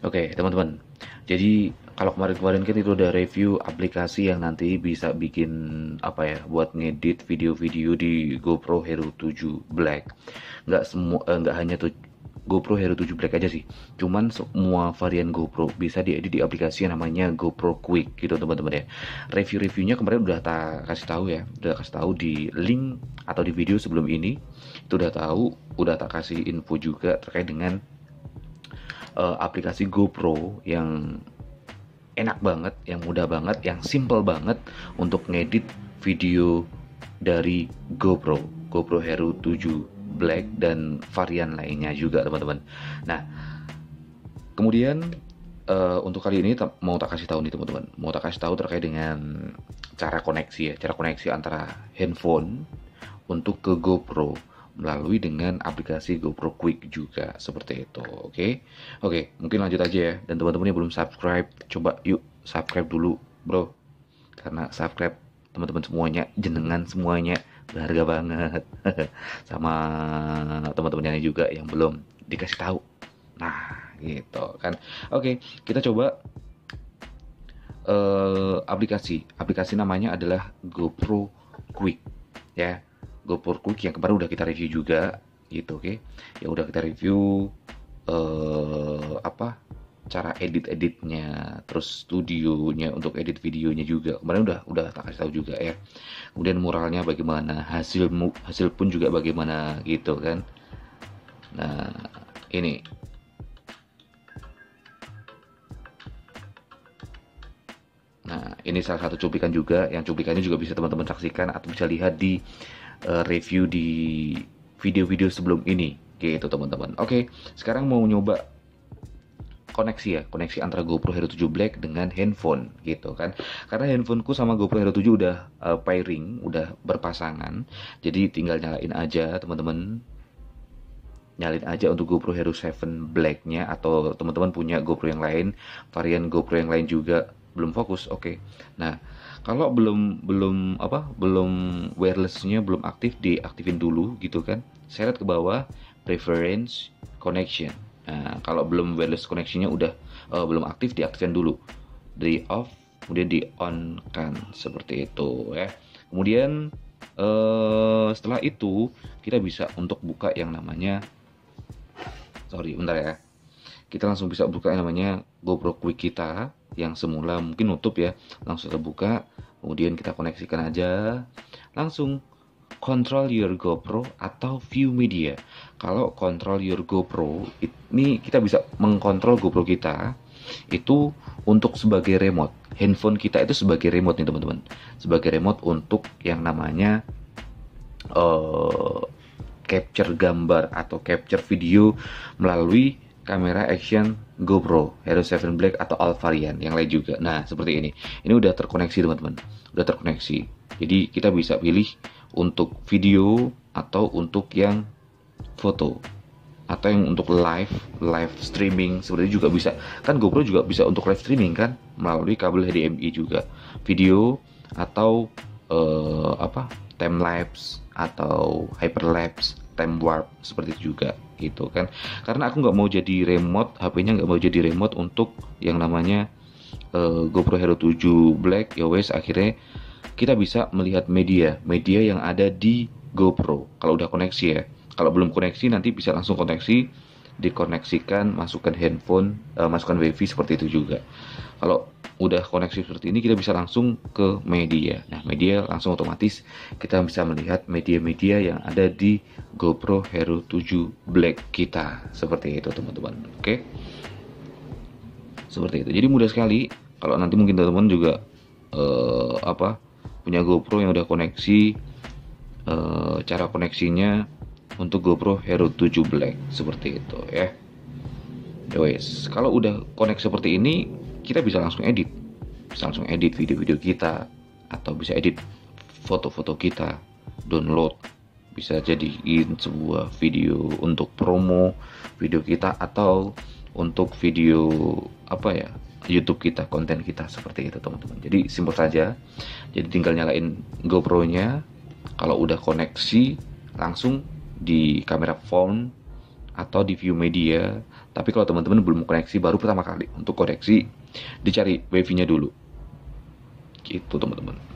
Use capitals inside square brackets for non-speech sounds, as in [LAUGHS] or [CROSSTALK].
Oke, okay, teman-teman. Jadi kalau kemarin-kemarin kan itu udah review aplikasi yang nanti bisa bikin apa ya buat ngedit video-video di GoPro Hero 7 Black. Nggak semua eh, nggak hanya tuh GoPro Hero 7 Black aja sih. Cuman semua varian GoPro bisa diedit di aplikasi yang namanya GoPro Quick gitu teman-teman ya. Review-reviewnya kemarin udah tak kasih tahu ya, udah kasih tahu di link atau di video sebelum ini. Itu udah tahu, udah tak kasih info juga terkait dengan uh, aplikasi GoPro yang enak banget, yang mudah banget, yang simple banget untuk ngedit video dari GoPro, GoPro Hero 7 Black dan varian lainnya juga teman-teman. Nah, kemudian uh, untuk kali ini mau tak kasih tahu nih teman-teman, mau tak kasih tahu terkait dengan cara koneksi ya, cara koneksi antara handphone untuk ke GoPro melalui dengan aplikasi GoPro Quick juga seperti itu. Oke. Okay? Oke, okay, mungkin lanjut aja ya. Dan teman-teman yang belum subscribe, coba yuk subscribe dulu, Bro. Karena subscribe teman-teman semuanya, jenengan semuanya berharga banget. [LAUGHS] Sama teman-teman yang juga yang belum dikasih tahu. Nah, gitu kan. Oke, okay, kita coba uh, aplikasi. Aplikasi namanya adalah GoPro Quick ya. GoPro Quick yang kemarin udah kita review juga gitu oke okay? yang udah kita review uh, apa cara edit editnya terus studionya untuk edit videonya juga kemarin udah udah tak kasih tahu juga ya kemudian muralnya bagaimana hasil hasil pun juga bagaimana gitu kan nah ini Nah, ini salah satu cuplikan juga yang cuplikannya juga bisa teman-teman saksikan atau bisa lihat di uh, review di video-video sebelum ini gitu teman-teman. Oke, sekarang mau nyoba koneksi ya, koneksi antara GoPro Hero 7 Black dengan handphone gitu kan. Karena handphoneku sama GoPro Hero 7 udah uh, pairing, udah berpasangan. Jadi tinggal nyalain aja teman-teman. Nyalain aja untuk GoPro Hero 7 Black-nya atau teman-teman punya GoPro yang lain, varian GoPro yang lain juga belum fokus. Oke. Nah, kalau belum belum apa belum wirelessnya belum aktif diaktifin dulu gitu kan seret ke bawah preference connection nah, kalau belum wireless connectionnya udah uh, belum aktif diaktifkan dulu dari off kemudian di on kan seperti itu ya kemudian uh, setelah itu kita bisa untuk buka yang namanya sorry bentar ya kita langsung bisa buka yang namanya GoPro Quick kita yang semula mungkin nutup ya langsung terbuka kemudian kita koneksikan aja langsung control your GoPro atau view media kalau control your GoPro ini kita bisa mengkontrol GoPro kita itu untuk sebagai remote handphone kita itu sebagai remote nih teman-teman sebagai remote untuk yang namanya uh, capture gambar atau capture video melalui kamera action GoPro Hero 7 Black atau Alvarian yang lain juga. Nah, seperti ini. Ini udah terkoneksi, teman-teman. Udah terkoneksi. Jadi, kita bisa pilih untuk video atau untuk yang foto atau yang untuk live live streaming sebenarnya juga bisa kan GoPro juga bisa untuk live streaming kan melalui kabel HDMI juga video atau uh, apa time lapse atau hyperlapse time warp seperti itu juga gitu kan karena aku nggak mau jadi remote HP-nya nggak mau jadi remote untuk yang namanya uh, GoPro Hero 7 Black ya wes akhirnya kita bisa melihat media media yang ada di GoPro kalau udah koneksi ya kalau belum koneksi nanti bisa langsung koneksi dikoneksikan masukkan handphone uh, masukkan wifi seperti itu juga kalau udah koneksi seperti ini kita bisa langsung ke media nah media langsung otomatis kita bisa melihat media-media yang ada di GoPro Hero 7 Black kita seperti itu teman-teman oke seperti itu jadi mudah sekali kalau nanti mungkin teman-teman juga uh, apa punya GoPro yang udah koneksi uh, cara koneksinya untuk GoPro Hero 7 Black seperti itu ya Yowes, kalau udah connect seperti ini kita bisa langsung edit bisa langsung edit video-video kita atau bisa edit foto-foto kita download bisa jadiin sebuah video untuk promo video kita atau untuk video apa ya YouTube kita konten kita seperti itu teman-teman jadi simpel saja jadi tinggal nyalain GoPro-nya kalau udah koneksi langsung di kamera phone atau di view media tapi kalau teman-teman belum koneksi baru pertama kali untuk koneksi dicari wifi-nya dulu gitu teman-teman